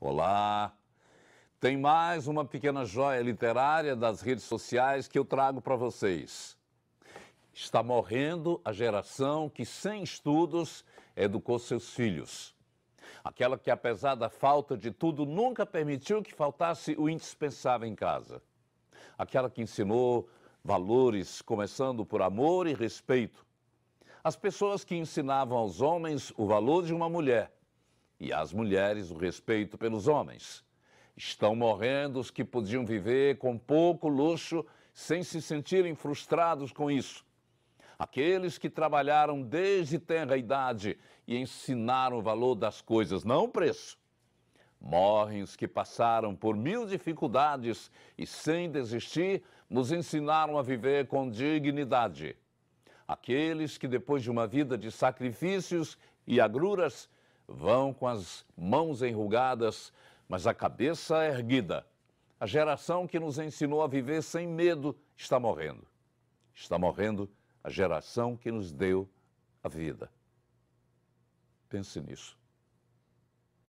Olá! Tem mais uma pequena joia literária das redes sociais que eu trago para vocês. Está morrendo a geração que, sem estudos, educou seus filhos. Aquela que, apesar da falta de tudo, nunca permitiu que faltasse o indispensável em casa. Aquela que ensinou valores, começando por amor e respeito. As pessoas que ensinavam aos homens o valor de uma mulher e às mulheres o respeito pelos homens. Estão morrendo os que podiam viver com pouco luxo sem se sentirem frustrados com isso. Aqueles que trabalharam desde tenra idade e ensinaram o valor das coisas, não o preço. Morrem os que passaram por mil dificuldades e, sem desistir, nos ensinaram a viver com dignidade. Aqueles que, depois de uma vida de sacrifícios e agruras, vão com as mãos enrugadas, mas a cabeça erguida. A geração que nos ensinou a viver sem medo está morrendo. Está morrendo a geração que nos deu a vida. Pense nisso.